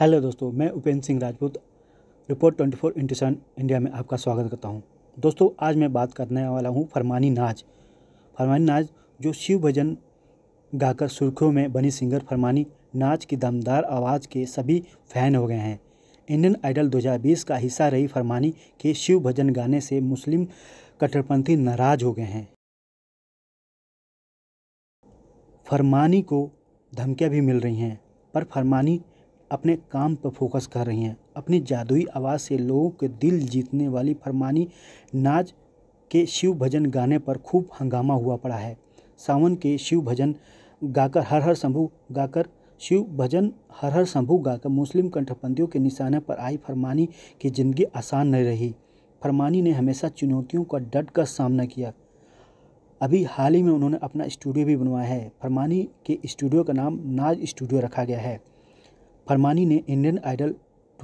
hello दोस्तों मैं Upendra Singh Rajput report 24 four into seven India में आपका स्वागत करता हूं दोस्तों आज मैं बात करने वाला हूं फरमानी नाज फरमानी नाज जो शिव भजन गाकर सुर्खियों में बनी सिंगर फरमानी नाज की दमदार आवाज़ के सभी फैन हो गए हैं इंडियन आइडल 2020 का हिस्सा रही फरमानी के शिव भजन गाने से मुस्लिम कट्टरपंथी नाराज हो गए हैं फरमानी को धमकियाँ भी मिल रही हैं पर फरमानी अपने काम पर फोकस कर रही हैं अपनी जादुई आवाज़ से लोगों के दिल जीतने वाली फरमानी नाज के शिव भजन गाने पर खूब हंगामा हुआ पड़ा है सावन के शिव भजन गाकर हर हर शंभू गाकर शिव भजन हर हर शंभू गाकर मुस्लिम कंठपंथियों के निशाने पर आई फरमानी की ज़िंदगी आसान नहीं रही फरमानी ने हमेशा चुनौतियों का डट कर सामना किया अभी हाल ही में उन्होंने अपना स्टूडियो भी बनवाया है फरमानी के स्टूडियो का नाम नाज स्टूडियो रखा गया है फरमानी ने इंडियन आइडल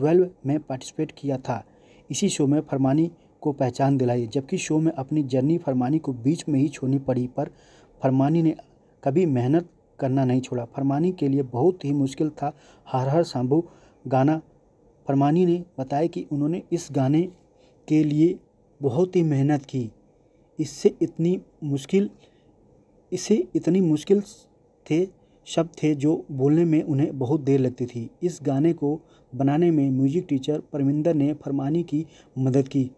12 में पार्टिसिपेट किया था इसी शो में फरमानी को पहचान दिलाई जबकि शो में अपनी जर्नी फरमानी को बीच में ही छोड़नी पड़ी पर फरमानी ने कभी मेहनत करना नहीं छोड़ा फरमानी के लिए बहुत ही मुश्किल था हर हर सांभू गाना फरमानी ने बताया कि उन्होंने इस गाने के लिए बहुत ही मेहनत की इससे इतनी मुश्किल इसे इतनी मुश्किल थे शब्द थे जो बोलने में उन्हें बहुत देर लगती थी इस गाने को बनाने में म्यूजिक टीचर परमिंदर ने फरमानी की मदद की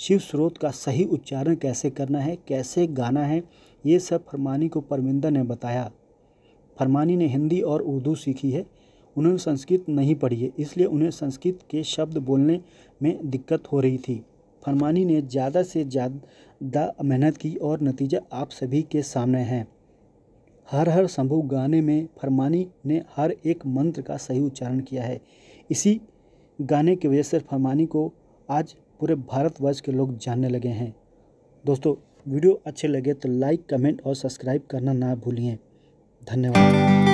शिव स्रोत का सही उच्चारण कैसे करना है कैसे गाना है ये सब फरमानी को परमिंदर ने बताया फरमानी ने हिंदी और उर्दू सीखी है उन्होंने संस्कृत नहीं पढ़ी है इसलिए उन्हें संस्कृत के शब्द बोलने में दिक्कत हो रही थी फरमानी ने ज़्यादा से ज़्यादा मेहनत की और नतीजा आप सभी के सामने हैं हर हर संभव गाने में फरमानी ने हर एक मंत्र का सही उच्चारण किया है इसी गाने की वजह से फरमानी को आज पूरे भारतवर्ष के लोग जानने लगे हैं दोस्तों वीडियो अच्छे लगे तो लाइक कमेंट और सब्सक्राइब करना ना भूलिए धन्यवाद